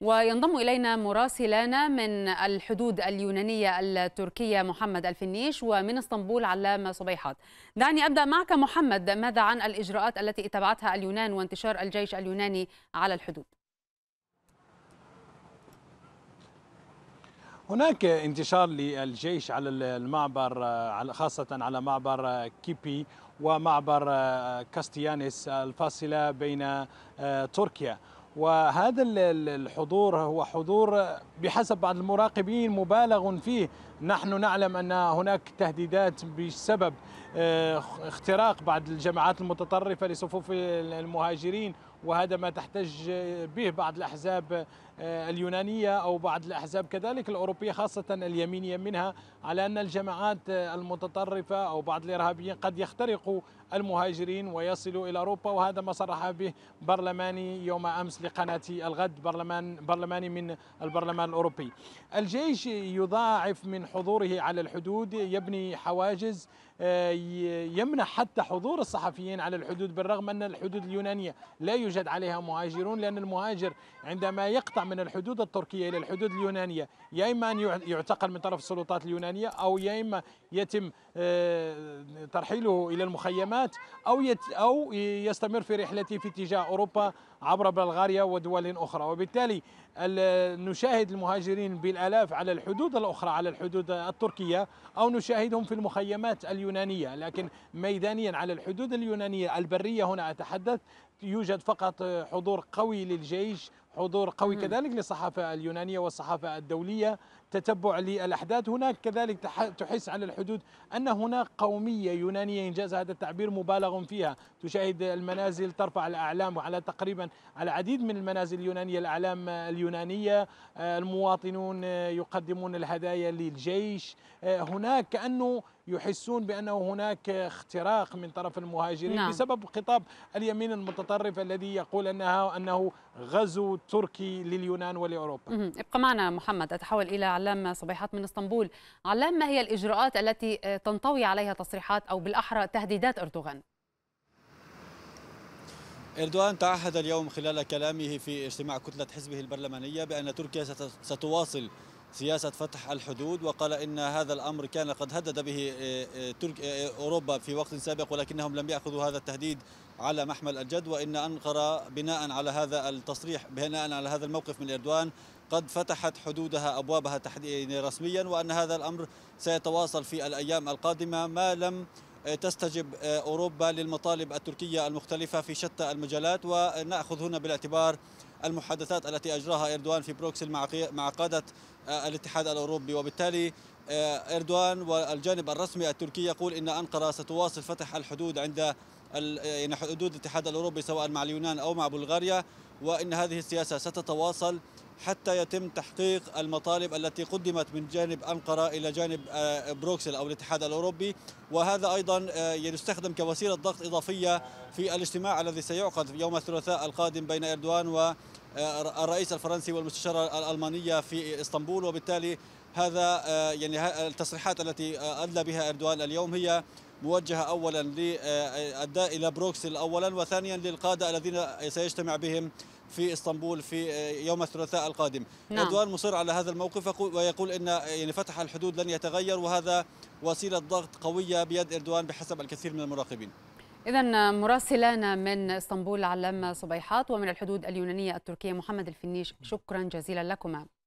وينضم إلينا مراسلنا من الحدود اليونانية التركية محمد الفنيش ومن اسطنبول علامة صبيحات دعني أبدأ معك محمد ماذا عن الإجراءات التي اتبعتها اليونان وانتشار الجيش اليوناني على الحدود هناك انتشار للجيش على المعبر خاصة على معبر كيبي ومعبر كاستيانس الفاصلة بين تركيا وهذا الحضور هو حضور بحسب بعض المراقبين مبالغ فيه نحن نعلم أن هناك تهديدات بسبب آه، اختراق بعض الجماعات المتطرفة لصفوف المهاجرين وهذا ما تحتج به بعض الأحزاب آه، اليونانية أو بعض الأحزاب كذلك الأوروبية خاصة اليمينية منها على أن الجماعات آه، المتطرفة أو بعض الإرهابيين قد يخترقوا المهاجرين ويصلوا إلى أوروبا وهذا ما صرح به برلماني يوم أمس لقناة الغد برلمان برلماني من البرلمان الأوروبي الجيش يضاعف من حضوره على الحدود يبني حواجز آه، يمنع حتى حضور الصحفيين على الحدود بالرغم أن الحدود اليونانية لا يوجد يوجد عليها مهاجرون لأن المهاجر عندما يقطع من الحدود التركية إلى الحدود اليونانية يا إما أن يعتقل من طرف السلطات اليونانية أو يا إما يتم آه، ترحيله إلى المخيمات أو أو يستمر في رحلته في اتجاه أوروبا عبر بلغاريا ودول أخرى وبالتالي نشاهد المهاجرين بالآلاف على الحدود الأخرى على الحدود التركية أو نشاهدهم في المخيمات اليونانية لكن ميدانيا على الحدود اليونانية البرية هنا أتحدث يوجد فقط حضور قوي للجيش حضور قوي كذلك للصحافة اليونانية والصحافة الدولية تتبع للأحداث هناك كذلك تحس على الحدود أن هناك قومية يونانية إنجاز هذا التعبير مبالغ فيها تشاهد المنازل ترفع الأعلام وعلى تقريبا على عديد من المنازل اليونانية الأعلام اليونانية آه، المواطنون آه، يقدمون الهدايا للجيش آه، هناك كأنه يحسون بانه هناك اختراق من طرف المهاجرين نعم. بسبب خطاب اليمين المتطرف الذي يقول انها انه غزو تركي لليونان ولاوروبا. ابقى معنا محمد اتحول الى علام صبيحات من اسطنبول علام ما هي الإجراءات التي آه، تنطوي عليها تصريحات أو بالأحرى تهديدات أردوغان؟ اردوغان تعهد اليوم خلال كلامه في اجتماع كتله حزبه البرلمانيه بان تركيا ستواصل سياسه فتح الحدود وقال ان هذا الامر كان قد هدد به آه، آه، اوروبا في وقت سابق ولكنهم لم ياخذوا هذا التهديد على محمل الجد وان انقره بناء على هذا التصريح بناء على هذا الموقف من اردوان قد فتحت حدودها أبوابها رسميا وأن هذا الأمر سيتواصل في الأيام القادمة ما لم آه، تستجب آه، أوروبا للمطالب التركية المختلفة في شتى المجالات ونأخذ هنا بالاعتبار المحادثات التي أجراها إردوان في بروكسل مع قادة آه، الاتحاد الأوروبي وبالتالي إردوان والجانب الرسمي التركي يقول إن أنقرة ستواصل فتح الحدود عند يعني حدود الاتحاد الأوروبي سواء مع اليونان أو مع بلغاريا وإن هذه السياسة ستتواصل حتى يتم تحقيق المطالب التي قدمت من جانب أنقرة إلى جانب آه، بروكسل أو الاتحاد الأوروبي وهذا أيضا آه، يستخدم كوسيلة ضغط إضافية في الاجتماع الذي سيعقد يوم الثلاثاء القادم بين إردوان والرئيس آه، الفرنسي والمستشارة الألمانية في اسطنبول وبالتالي هذا يعني التصريحات التي أدلى بها إردوان اليوم هي موجهة أولا أدى إلى بروكسل أولا وثانيا للقادة الذين سيجتمع بهم في اسطنبول في آه، يوم الثلاثاء القادم نعم. اردوان مصر على هذا الموقف ويقول ان يعني فتح الحدود لن يتغير وهذا وسيله ضغط قويه بيد اردوان بحسب الكثير من المراقبين إذا مراسلانا من اسطنبول علامه صبيحات ومن الحدود اليونانية التركية محمد الفنيش شكرا جزيلا لكما